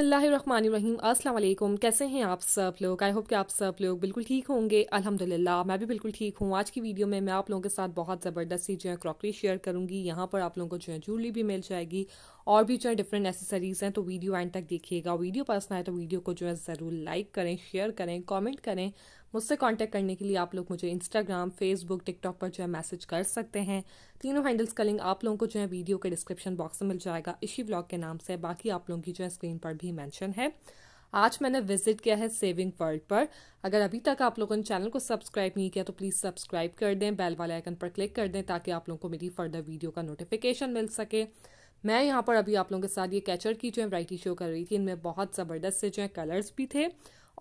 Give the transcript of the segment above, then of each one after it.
बिस्मिल्लाहिर्रहमानिर्रहीम अस्सलाम वालेकुम कैसे हैं आप सब लोग आई होप कि आप सब लोग बिल्कुल ठीक होंगे अल्हम्दुलिल्लाह मैं भी बिल्कुल ठीक हूँ आज की वीडियो में मैं आप लोगों के साथ बहुत ज़बरदस्त सी जो है क्रॉकरी शेयर करूँगी यहाँ पर आप लोगों को जो है ज्वेलरी भी मिल जाएगी और भी जो है डिफरेंट एसेसरीज़ हैं तो वीडियो एंड तक देखिएगा वीडियो पसंद आए तो वीडियो को जो है ज़रूर लाइक करें शेयर करें कॉमेंट करें मुझसे कांटेक्ट करने के लिए आप लोग मुझे इंस्टाग्राम फेसबुक टिकटॉक पर जो है मैसेज कर सकते हैं तीनों हैंडल्स का लिंक आप लोगों को जो है वीडियो के डिस्क्रिप्शन बॉक्स में मिल जाएगा इसी ब्लॉग के नाम से बाकी आप लोगों की जो है स्क्रीन पर भी मैंशन है आज मैंने विजिट किया है सेविंग वर्ल्ड पर अगर अभी तक आप लोगों ने चैनल को सब्सक्राइब नहीं किया तो प्लीज़ सब्सक्राइब कर दें बेल वाले आइकन पर क्लिक कर दें ताकि आप लोगों को मेरी फर्दर वीडियो का नोटिफिकेशन मिल सके मैं यहाँ पर अभी आप लोगों के साथ ये कैचर की जो है वराइटी शो कर रही थी इनमें बहुत ज़बरदस्त से जो है कलर्स भी थे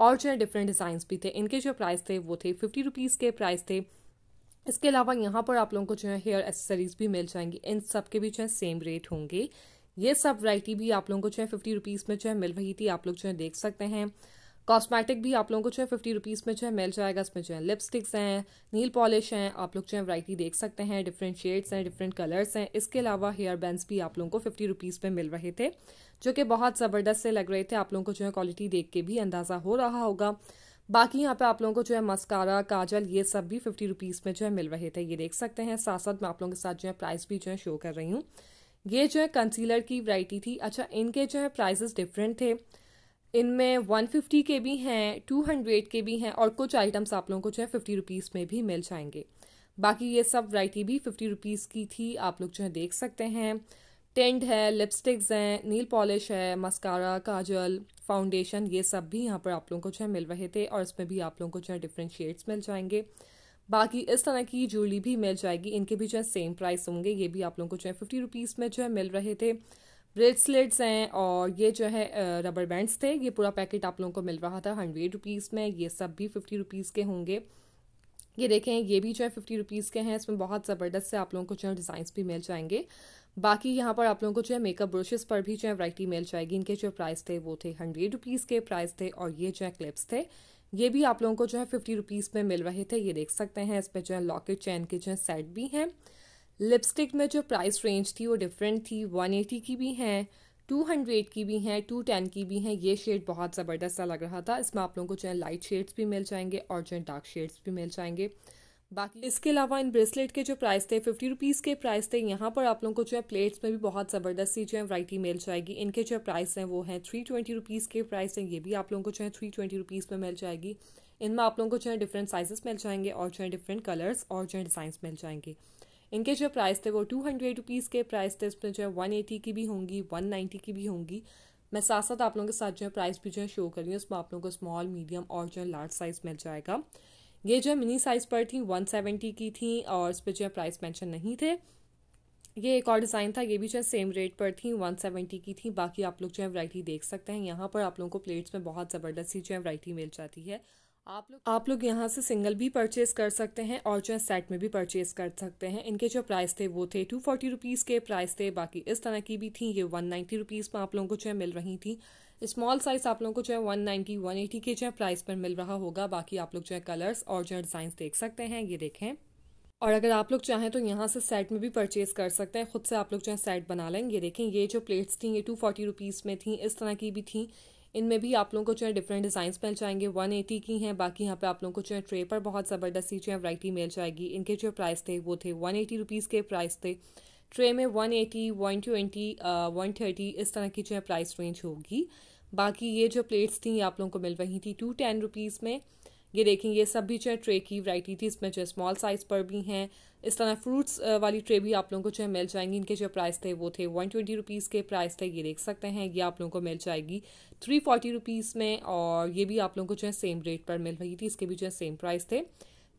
और जो है डिफरेंट डिज़ाइंस भी थे इनके जो प्राइस थे वो थे फिफ्टी रुपीज़ के प्राइस थे इसके अलावा यहाँ पर आप लोगों को जो है हेयर एसेसरीज भी मिल जाएंगी इन सब के भी जो है सेम रेट होंगे ये सब वैरायटी भी आप लोगों को जो है फिफ्टी रुपीज़ में जो है मिल रही थी आप लोग जो है देख सकते हैं कॉस्मेटिक भी आप लोगों को जो है फिफ्टी रुपीज़ में जो है मिल जाएगा इसमें जो है लिपस्टिक्स हैं नील पॉलिश हैं आप लोग जो है वराइटी देख सकते हैं डिफरेंट शेड्स हैं डिफरेंट कलर्स हैं इसके अलावा हेयर बैंड्स भी आप लोगों को फिफ्टी रुपीज़ में मिल रहे थे जो कि बहुत ज़बरदस्त से लग रहे थे आप लोगों को जो है क्वालिटी देख के भी अंदाज़ा हो रहा होगा बाकी यहाँ पे आप लोगों को जो है मस्कारा काजल ये सब भी फिफ्टी रुपीज़ में जो है मिल रहे थे ये देख सकते हैं साथ साथ मैं आप लोगों के साथ जो है प्राइस भी जो है शो कर रही हूँ ये जो है कंसीलर की वैरायटी थी अच्छा इनके जो है प्राइजेस डिफरेंट थे इनमें 150 के भी हैं 200 के भी हैं और कुछ आइटम्स आप लोगों को जो है फिफ्टी रुपीज़ में भी मिल जाएंगे बाकी ये सब वैरायटी भी फिफ्टी रुपीज़ की थी आप लोग जो है देख सकते हैं टेंट है लिपस्टिक्स हैं नील पॉलिश है मस्कारा काजल फाउंडेशन ये सब भी यहाँ पर आप लोगों को जो है मिल रहे थे और इसमें भी आप लोगों को जो है डिफरेंट शेड्स मिल जाएंगे बाकी इस तरह की ज्वेलरी भी मिल जाएगी इनके भी जो है सेम प्राइस होंगे ये भी आप लोगों को जो है फिफ्टी रुपीज़ में जो है मिल रहे थे ब्रेसलेट्स हैं और ये जो है रबर बैंड्स थे ये पूरा पैकेट आप लोगों को मिल रहा था हंड्रेड रुपीज़ में ये सब भी फिफ्टी रुपीज़ के होंगे ये देखें ये भी जो है फिफ्टी रुपीज़ के हैं इसमें बहुत ज़बरदस्त से आप लोगों को जो है डिज़ाइंस भी मिल जाएंगे बाकी यहाँ पर आप लोगों को जो है मेकअप ब्रशेस पर भी जो है वैरायटी मिल जाएगी इनके जो प्राइस थे वो थे हंड्रेड रुपीज़ के प्राइस थे और ये जो है क्लिप्स थे ये भी आप लोगों को जो है फिफ्टी रुपीज़ में मिल रहे थे ये देख सकते हैं इस पर जो है लॉकेट चैन के जो है सेट भी हैं लिपस्टिक में जो प्राइस रेंज थी वो डिफरेंट थी वन एटी की भी हैं टू हंड्रेड की भी हैं टू टेन की भी हैं ये शेड बहुत ज़बरदस्त सा लग रहा था इसमें आप लोगों को जो है लाइट शेड्स भी मिल जाएंगे और जो है डार्क शेड्स भी मिल जाएंगे बाकी इसके अलावा इन ब्रेसलेट के जो प्राइस थे फिफ्टी रुपीज़ के प्राइस थे यहाँ पर आप लोगों को जो है प्लेट्स में भी बहुत ज़बरदस्त सी जो है वैरायटी मिल जाएगी इनके जो प्राइस हैं वो हैं थ्री ट्वेंटी रुपीज़ के प्राइस हैं ये भी आप लोगों को जो है थ्री ट्वेंटी रुपीज़ में मिल जाएगी इनमें आप लोगों को जो है डिफरेंट साइजेस मिल जाएंगे और जो है डिफरेंट कलर्स और जो है डिज़ाइंस मिल जाएंगे इनके जो प्राइस थे वो टू हंड्रेड रुपीज़ के प्राइस थे इसमें जो है वन एटी की भी होंगी वन नाइन्टी की भी होंगी मैं साथ साथ आप लोगों के साथ जो है प्राइस भी जो है शो कर रही हूँ उसमें आप लोगों को स्मॉल मीडियम और जो है लार्ज साइज़ मिल जाएगा ये जो है मिनी साइज़ पर थी वन सेवेंटी की थी और इस पर जो है प्राइस मैंशन नहीं थे ये एक और डिज़ाइन था ये भी जो है सेम रेट पर थी 170 की थी बाकी आप लोग जो है वरायटी देख सकते हैं यहाँ पर आप लोगों को प्लेट्स में बहुत ज़बरदस्ती जो है वैरायटी मिल जाती है आप लोग आप लोग यहाँ से सिंगल भी परचेज कर सकते हैं और जो है सेट में भी परचेज कर सकते हैं इनके जो प्राइस थे वो थे टू फोर्टी रुपीज़ के प्राइस थे बाकी इस तरह की भी थी ये वन नाइन्टी रुपीज़ में आप लोगों को जो है मिल रही थी स्मॉल साइज आप लोगों को जो है वन नाइन्टी वन एटी के जो है प्राइस पर मिल रहा होगा बाकी आप लोग जो है कलर्स और जो है डिज़ाइन देख सकते हैं ये देखें और अगर आप लोग चाहें तो यहाँ से सेट में भी परचेज कर सकते हैं खुद से आप लोग जो है सेट बना लेंगे ये देखें ये जो प्लेट्स थी ये टू फोर्टी रुपीज़ में थी इस तरह की भी थी इनमें भी आप लोगों को जो है डिफरेंट डिज़ाइंस मिल जाएंगे 180 की हैं बाकी यहाँ पे आप लोगों को जो है ट्रे पर बहुत ज़बरदस्ती जो है वराइटी मिल जाएगी इनके जो प्राइस थे वो थे वन एटी रुपीज़ के प्राइस थे ट्रे में one eighty one twenty one thirty इस तरह की जो है प्राइस रेंज होगी बाकी ये जो प्लेट्स थी आप लोगों को मिल रही थी टू टेन रुपीज़ में ये देखें ये सब भी जो है ट्रे की थी इसमें जो है स्मॉल साइज़ पर भी हैं इस तरह फ्रूट्स वाली ट्रे भी आप लोगों को जो है मिल जाएंगी इनके जो प्राइस थे वो थे वन ट्वेंटी रुपीज़ के प्राइस थे ये देख सकते हैं ये आप लोगों को मिल जाएगी थ्री फोर्टी रुपीज़ में और ये भी आप लोगों को जो है सेम रेट पर मिल रही थी इसके भी जो है सेम प्राइस थे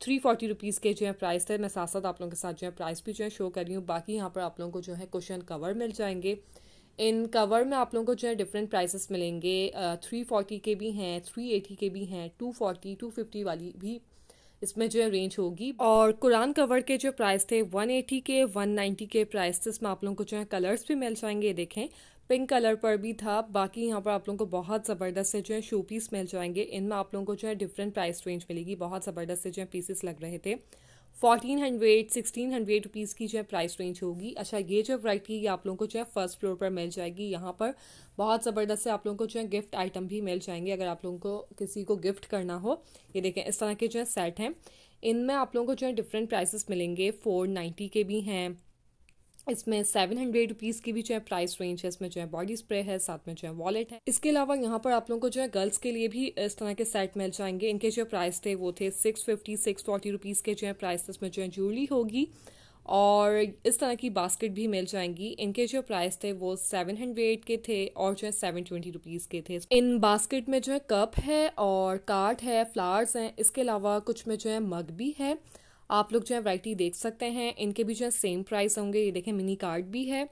थ्री फोर्टी रुपीज़ के जो है प्राइस थे मैं साथ साथ आप लोगों के साथ जो है प्राइस भी जो है शो कर रही हूँ बाकी यहाँ पर आप लोगों को जो है क्वेश्चन कवर मिल जाएंगे इन कवर में आप लोगों को जो है डिफरेंट प्राइसेस मिलेंगे थ्री फोर्टी के भी हैं थ्री एटी के भी हैं टू फोर्टी टू फिफ्टी वाली भी इसमें जो है रेंज होगी और कुरान कवर के जो प्राइस थे वन एटी के वन नाइन्टी के प्राइस थे इसमें आप लोगों को जो है कलर्स भी मिल जाएंगे देखें पिंक कलर पर भी था बाकी यहाँ पर आप लोगों को बहुत ज़बरदस्त से जो है शो पीस मिल जाएंगे इनमें आप लोगों को जो है डिफरेंट प्राइस रेंज मिलेगी बहुत ज़बरदस्त से जो है पीसेस लग रहे थे fourteen hundred sixteen hundred rupees की जो है प्राइस रेंज होगी अच्छा ये जो वराइटी ये आप लोगों को जो है फर्स्ट फ्लोर पर मिल जाएगी यहाँ पर बहुत ज़बरदस्त से आप लोगों को जो है गिफ्ट आइटम भी मिल जाएंगे अगर आप लोगों को किसी को गिफ्ट करना हो ये देखें इस तरह के जो है सेट हैं इनमें आप लोगों को जो है डिफरेंट प्राइसेस मिलेंगे फोर नाइन्टी के भी हैं इसमें सेवन हंड्रेड रुपीज़ की भी जो है प्राइस रेंज है इसमें जो है बॉडी स्प्रे है साथ में जो है वॉलेट है इसके अलावा यहाँ पर आप लोगों को जो है गर्ल्स के लिए भी इस तरह के सेट मिल जाएंगे इनके जो प्राइस थे वो थे six fifty six forty rupees के जो है प्राइस इसमें जो है ज्वेलरी होगी और इस तरह की बास्केट भी मिल जाएंगी इनके जो प्राइस थे वो सेवन हंड्रेड के थे और जो है सेवन ट्वेंटी रुपीज़ के थे इन बास्केट में जो है कप है और कार्ट है फ्लावर्स हैं इसके अलावा कुछ में जो है मग भी है आप लोग जो है वैरायटी देख सकते हैं इनके भी जो है सेम प्राइस होंगे ये देखें मिनी कार्ड भी है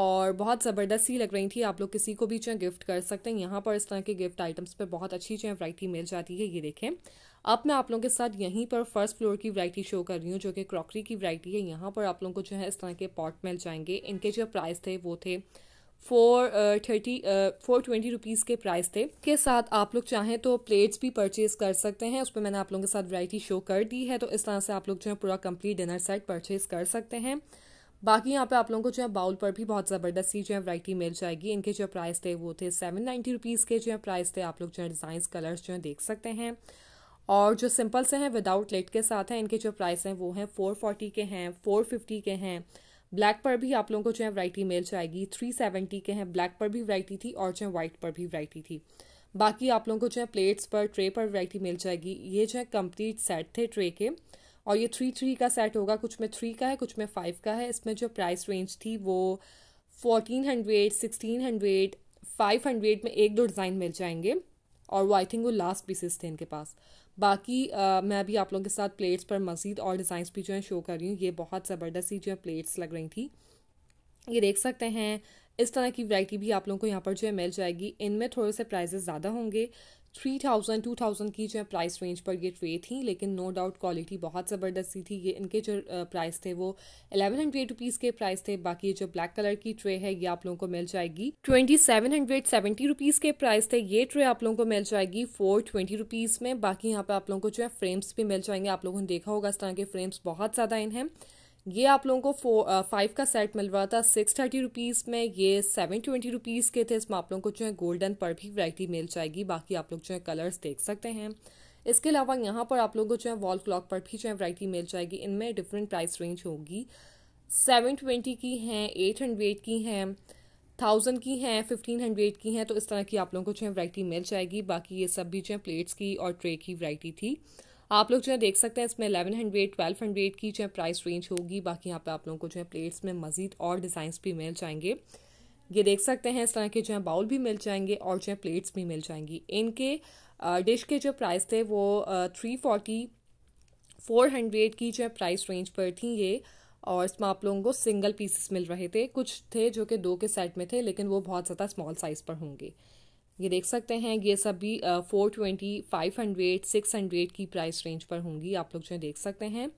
और बहुत ज़बरदस्त ही लग रही थी आप लोग किसी को भी जो है गिफ्ट कर सकते हैं यहाँ पर इस तरह के गिफ्ट आइटम्स पर बहुत अच्छी जो है वैरायटी मिल जाती है ये देखें अब मैं आप लोगों के साथ यहीं पर फर्स्ट फ्लोर की वरायटी शो कर रही हूँ जो कि क्रॉकरी की वैरायटी है यहाँ पर आप लोगों को जो है इस तरह के पॉट मिल जाएंगे इनके जो प्राइस थे वो थे four thirty four twenty rupees के प्राइस थे के साथ आप लोग चाहें तो प्लेट्स भी परचेज कर सकते हैं उस पर मैंने आप लोगों के साथ वैरायटी शो कर दी है तो इस तरह से आप लोग जो है पूरा कंप्लीट डिनर सेट परचेज कर सकते हैं बाकी यहाँ पे आप लोगों को जो है बाउल पर भी बहुत ज़बरदस्त जो है वैरायटी मिल जाएगी इनके जो प्राइस थे वो थे सेवन नाइन्टी रुपीज़ के जो है प्राइस थे आप लोग जो है डिज़ाइंस कलर्स जो है देख सकते हैं और जो सिंपल से हैं विदाउट लेट के साथ हैं इनके जो प्राइस हैं वो हैं फोर फोर्टी के हैं फोर फिफ्टी के हैं ब्लैक पर भी आप लोगों को जो है वराइटी मेल जाएगी थ्री सेवेंटी के हैं ब्लैक पर भी वराइटी थी और जो है वाइट पर भी वराइटी थी बाकी आप लोगों को जो है प्लेट्स पर ट्रे पर वराइटी मिल जाएगी ये जो है कंप्लीट सेट थे ट्रे के और ये थ्री थ्री का सेट होगा कुछ में थ्री का है कुछ में फाइव का है इसमें जो प्राइस रेंज थी वो fourteen hundred sixteen hundred five hundred में एक दो डिज़ाइन मिल जाएंगे और वो आई थिंक वो लास्ट पीसेस थे इनके पास बाकी आ, मैं अभी आप लोगों के साथ प्लेट्स पर मज़ीद और डिज़ाइंस भी जो है शो कर रही हूँ ये बहुत ज़बरदस्ती जो है प्लेट्स लग रही थी ये देख सकते हैं इस तरह की वैरायटी भी आप लोगों को यहाँ पर जो है मिल जाएगी इनमें थोड़े से प्राइजेस ज़्यादा होंगे थ्री थाउजेंड टू थाउजेंड की जो है प्राइस रेंज पर ये ट्रे थी लेकिन नो डाउट क्वालिटी बहुत ज़बरदस्त थी ये इनके जो प्राइस थे वो एलेवन हंड्रेड रुपीज़ के प्राइस थे बाकी जो ब्लैक कलर की ट्रे है ये आप लोगों को मिल जाएगी twenty seven hundred seventy rupees के प्राइस थे ये ट्रे आप लोगों को मिल जाएगी फोर ट्वेंटी रुपीज़ में बाकी यहाँ पर आप लोगों को जो है फ्रेम्स भी मिल जाएंगे आप लोगों ने देखा होगा इस तरह के फ्रेम्स बहुत ज़्यादा इन हैं ये आप लोगों को फाइव uh, का सेट मिल रहा था सिक्स थर्टी रुपीज़ में ये सेवन ट्वेंटी रुपीज़ के थे इसमें आप लोगों को जो है गोल्डन पर भी वैरायटी मिल जाएगी बाकी आप लोग जो है कलर्स देख सकते हैं इसके अलावा यहाँ पर आप लोगों को जो है वॉल क्लॉक पर भी जो है वैरायटी मिल जाएगी इनमें डिफरेंट प्राइस रेंज होगी सेवन ट्वेंटी की हैं एट हंड्रेड की हैं थाउजेंड की हैं फिफ्टीन हंड्रेड की हैं तो इस तरह की आप लोगों को जो है वैरायटी मिल जाएगी बाकी ये सब भी जो है प्लेट्स की और ट्रे की वैरायटी थी आप लोग जो है देख सकते हैं इसमें एलेवन हंड्रेड ट्वेल्व हंड्रेड की जो है प्राइस रेंज होगी बाकी यहाँ पे आप लोगों को जो है प्लेट्स में मजीद और डिज़ाइन भी मिल जाएंगे ये देख सकते हैं इस तरह के जो है बाउल भी मिल जाएंगे और जो है प्लेट्स भी मिल जाएंगी इनके डिश के जो प्राइस थे वो थ्री फोर्टी फोर हंड्रेड की जो है प्राइस रेंज पर थी ये और इसमें आप लोगों को सिंगल पीसेस मिल रहे थे कुछ थे जो कि दो के सेट में थे लेकिन वो बहुत ज़्यादा स्मॉल साइज़ पर होंगे ये देख सकते हैं ये सभी four twenty five hundred six hundred की प्राइस रेंज पर होंगी आप लोग जो देख सकते हैं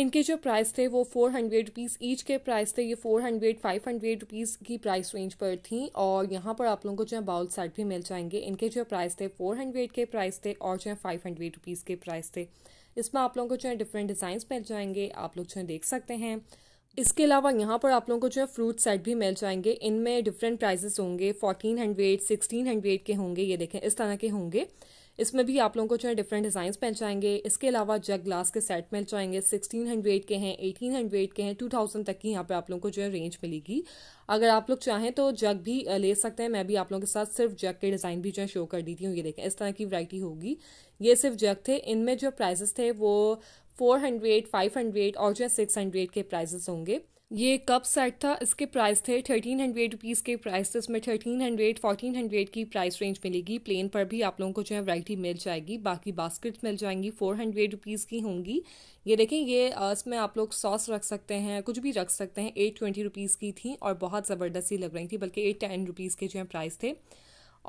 इनके जो प्राइस थे वो फोर हंड्रेड रुपीज़ ईच के प्राइस थे ये four hundred five hundred rupees की प्राइस रेंज पर थी और यहाँ पर आप लोगों को जो है बाउल सेट भी मिल जाएंगे इनके जो प्राइस थे फोर हंड्रेड के प्राइस थे और जो है फाइव हंड्रेड रुपीज़ के प्राइस थे इसमें आप लोगों को जो है डिफरेंट डिज़ाइंस मिल जाएंगे आप लोग जो है देख सकते हैं इसके अलावा यहाँ पर आप लोगों को जो है फ्रूट सेट भी मिल जाएंगे इनमें डिफरेंट प्राइजेस होंगे फोर्टीन हंड्रेड सिक्सटीन हंड्रेड के होंगे ये देखें इस तरह के होंगे इसमें भी आप लोगों को जो है डिफरेंट डिज़ाइन मिल जाएंगे इसके अलावा जग ग्लास के सेट मिल जाएंगे सिक्सटीन हंड्रेड के हैं एटीन हंड्रेड के हैं टू थाउजेंड तक की यहाँ पे आप लोगों को जो है रेंज मिलेगी अगर आप लोग चाहें तो जग भी ले सकते हैं मैं भी आप लोगों के साथ सिर्फ जग के डिज़ाइन भी जो है शो कर दी थी ये देखें इस तरह की वैरायटी होगी ये सिर्फ जग थे इनमें जो प्राइजेस थे वो फोर हंड्रेड फाइव हंड्रेड और जो है सिक्स हंड्रेड के प्राइजेस होंगे ये कप सेट था इसके प्राइस थे थर्टीन हंड्रेड रुपीज़ के प्राइस थे तो इसमें थर्टीन हंड्रेड फोर्टीन हंड्रेड की प्राइस रेंज मिलेगी प्लेन पर भी आप लोगों को जो है वैरायटी मिल जाएगी बाकी बास्केट मिल जाएंगी फोर हंड्रेड रुपीज़ की होंगी ये देखें ये इसमें आप लोग सॉस रख सकते हैं कुछ भी रख सकते हैं एट ट्वेंटी रुपीज़ की थी और बहुत ज़बरदस्ती लग रही थी बल्कि एट टेन रुपीज़ के जो है प्राइस थे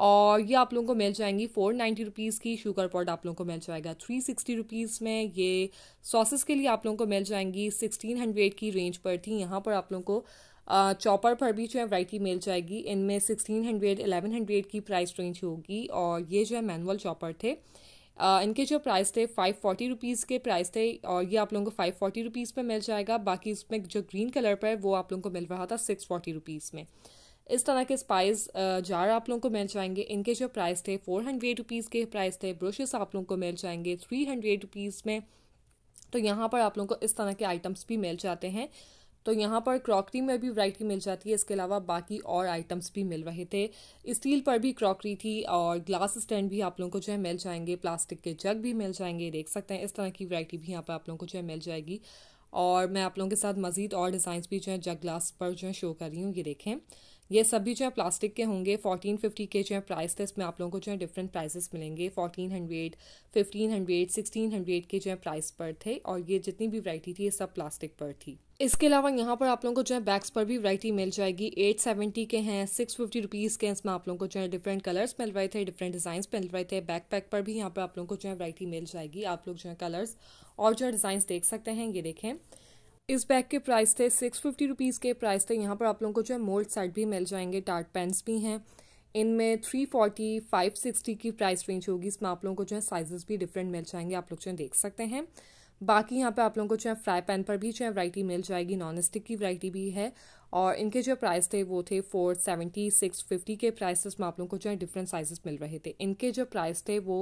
और ये आप लोगों को मिल जाएंगी फोर नाइन्टी रुपीज़ की शुगर पॉट आप लोगों को मिल जाएगा थ्री सिक्सटी रुपीज़ में ये सॉसेस के लिए आप लोगों को मिल जाएंगी सिक्सटीन हंड्रेड की रेंज पर थी यहाँ पर आप लोगों को चॉपर पर भी जो है वैरायटी मिल जाएगी इनमें सिक्सटीन हंड्रेड एलेवन हंड्रेड की प्राइस रेंज होगी और ये जो है मैनुअल चॉपर थे Uh, इनके जो प्राइस थे फाइव फोर्टी रुपीज़ के प्राइस थे और ये आप लोगों को फाइव फोर्टी रुपीज़ में मिल जाएगा बाकी इसमें जो ग्रीन कलर पर है वो आप लोगों को मिल रहा था सिक्स फोर्टी रुपीज़ में इस तरह के स्पाइस जार आप लोगों को मिल जाएंगे इनके जो प्राइस थे फोर हंड्रेड रुपीज़ के प्राइस थे ब्रशेस आप लोगों को मिल जाएंगे थ्री हंड्रेड रुपीज़ में तो यहाँ पर आप लोगों को इस तरह के आइटम्स भी मिल जाते हैं तो यहाँ पर क्रॉकरी में भी वैरायटी मिल जाती है इसके अलावा बाकी और आइटम्स भी मिल रहे थे स्टील पर भी क्रॉकरी थी और ग्लास स्टैंड भी आप लोगों को जो है मिल जाएंगे प्लास्टिक के जग भी मिल जाएंगे देख सकते हैं इस तरह की वैरायटी भी यहाँ पर आप लोगों को जो है मिल जाएगी और मैं आप लोगों के साथ मज़ीद और डिज़ाइंस भी जो है जग ग्लास पर जो है शो कर रही हूँ ये देखें ये सभी जो है प्लास्टिक के होंगे फोर्टीन फिफ्टी के जो है प्राइस थे इसमें आप लोगों को जो है डिफरेंट प्राइजेस मिलेंगे fourteen hundred fifteen hundred sixteen hundred के जो है प्राइस पर थे और ये जितनी भी वैरायटी थी ये सब प्लास्टिक पर थी इसके अलावा यहाँ पर आप लोगों को जो है बैग्स पर भी वैरायटी मिल जाएगी एट सेवेंटी के हैं सिक्स फिफ्टी रुपीज़ के इसमें आप लोगों को जो है डिफरेंट कलर्स मिल रहे थे डिफरेंट डिजाइन मिल रहे थे बैक पैक पर भी यहाँ पर आप लोगों को जो है वैरायटी मिल जाएगी आप लोग जो है कलर्स और जो है डिजाइन देख सकते हैं ये देखें इस बैग के प्राइस थे सिक्स फिफ्टी रुपीज़ के प्राइस थे यहाँ पर आप लोगों को जो है मोल्ड सेट भी मिल जाएंगे टार्ट पेंस भी हैं इनमें थ्री फोर्टी फाइव सिक्सटी की प्राइस रेंज होगी इसमें आप लोगों को जो है साइजेस भी डिफरेंट मिल जाएंगे आप लोग जो है देख सकते हैं बाकी यहाँ पे आप लोगों को जो है फ्राई पैन पर भी जो है वैरायटी मिल जाएगी नॉन स्टिक की वरायटी भी है और इनके जो प्राइस थे वो थे फोर सेवेंटी सिक्स फिफ्टी के प्राइस में आप लोगों को जो है डिफरेंट साइजेस मिल रहे थे इनके जो प्राइस थे वो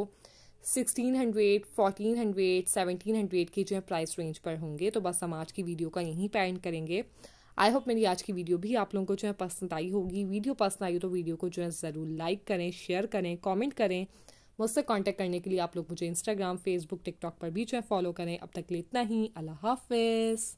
sixteen hundred fourteen hundred seventeen hundred के जो है प्राइस रेंज पर होंगे तो बस हम आज की वीडियो का यहीं पैंड करेंगे आई होप मेरी आज की वीडियो भी आप लोगों को जो है पसंद आई होगी वीडियो पसंद आई हो तो वीडियो को जो है ज़रूर लाइक करें शेयर करें कॉमेंट करें मुझसे कांटेक्ट करने के लिए आप लोग मुझे इंस्टाग्राम फेसबुक टिकटॉक पर भी जो है फॉलो करें अब तक लिए इतना ही अल्लाह हाफिज़